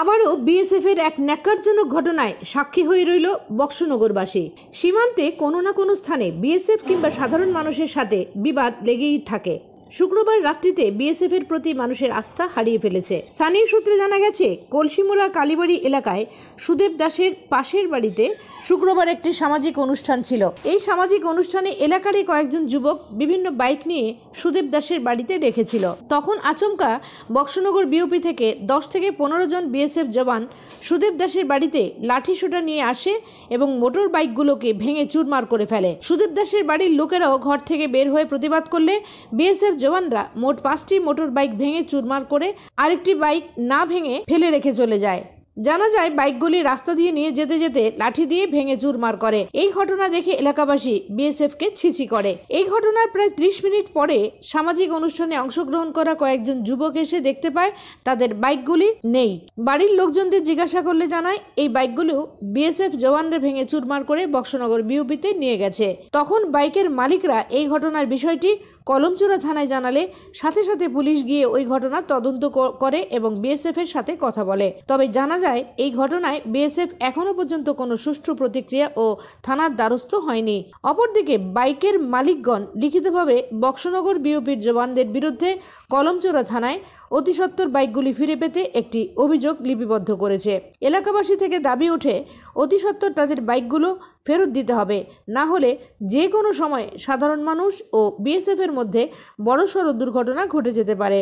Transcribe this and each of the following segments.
আবারও বিএসএফের এক ন্যাকারজনক ঘটনায় সাক্ষী হয়ে রইল বক্সনগরবাসী সীমান্তে কোনো না কোনো স্থানে বিএসএফ কিংবা সাধারণ মানুষের সাথে বিবাদ লেগেই থাকে শুক্রবার রাত্রিতে বিএসএফ এর প্রতি মানুষের আস্থা হারিয়ে ফেলেছে স্থানীয় সূত্রে জানা গেছে কলসিমোলা কালীবাড়ি এলাকায় সুদেব দাসের পাশের বাড়িতে শুক্রবার একটি সামাজিক অনুষ্ঠান ছিল এই সামাজিক অনুষ্ঠানে এলাকারই কয়েকজন যুবক বিভিন্ন বাইক নিয়ে সুদেব দাসের বাড়িতে রেখেছিল তখন আচমকা বক্সনগর বিওপি থেকে দশ থেকে পনেরো জন বিএসএফ জওয়ান সুদেব দাসের বাড়িতে লাঠি সোটা নিয়ে আসে এবং মোটর বাইকগুলোকে ভেঙে চুরমার করে ফেলে সুদেব দাসের বাড়ির লোকেরাও ঘর থেকে বের হয়ে প্রতিবাদ করলে বিএসএফ জওয়ানরা মোট পাঁচটি মোটর বাইক ভেঙে চুরমার করে আরেকটি বাইক না ভেঙে ফেলে রেখে চলে যায় জানা যায় বাইকগুলি রাস্তা দিয়ে নিয়ে যেতে যেতে লাঠি দিয়ে ভেঙে চুরমার করে এই ঘটনা দেখে এলাকাবাসী বিএসএফকে ছিচি করে এই ঘটনার প্রায় ত্রিশ মিনিট পরে সামাজিক অনুষ্ঠানে অংশগ্রহণ করা কয়েকজন যুবক এসে দেখতে পায় তাদের বাইকগুলি নেই বাড়ির লোকজনদের জিজ্ঞাসা করলে জানায় এই বাইকগুলো বিএসএফ জওয়ানরা ভেঙে চুরমার করে বক্সনগর বিউপিতে নিয়ে গেছে তখন বাইকের মালিকরা এই ঘটনার বিষয়টি কলমচুরা থানায় জানালে সাথে সাথে পুলিশ গিয়ে ওই ঘটনা তদন্ত করে এবং বিএসএফ এর সাথে কথা বলে তবে জানা যায় এই ঘটনায় বিএসএফ এখনও পর্যন্ত কোনো সুষ্ঠু প্রতিক্রিয়া ও থানার দ্বারস্থ হয়নি অপরদিকে বাইকের মালিকগণ লিখিতভাবে বক্সনগর বিওপির জওয়ানদের বিরুদ্ধে কলমচোরা থানায় অতিসত্বর বাইকগুলি ফিরে পেতে একটি অভিযোগ লিপিবদ্ধ করেছে এলাকাবাসী থেকে দাবি ওঠে অতিসত্বর তাদের বাইকগুলো ফেরত দিতে হবে না হলে যে কোনো সময় সাধারণ মানুষ ও বিএসএফের মধ্যে বড়সড় দুর্ঘটনা ঘটে যেতে পারে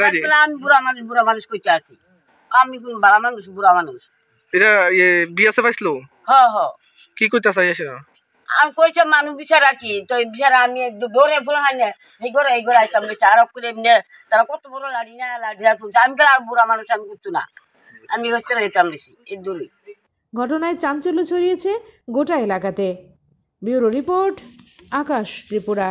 তারা কত বড় লাড়ি না লাড়ি আমি বুড়া মানুষ আমি না আমি ঘটনায় চাঞ্চল্য ছড়িয়েছে গোটা এলাকাতে ব্যুরো রিপোর্ট আকাশ ত্রিপুরা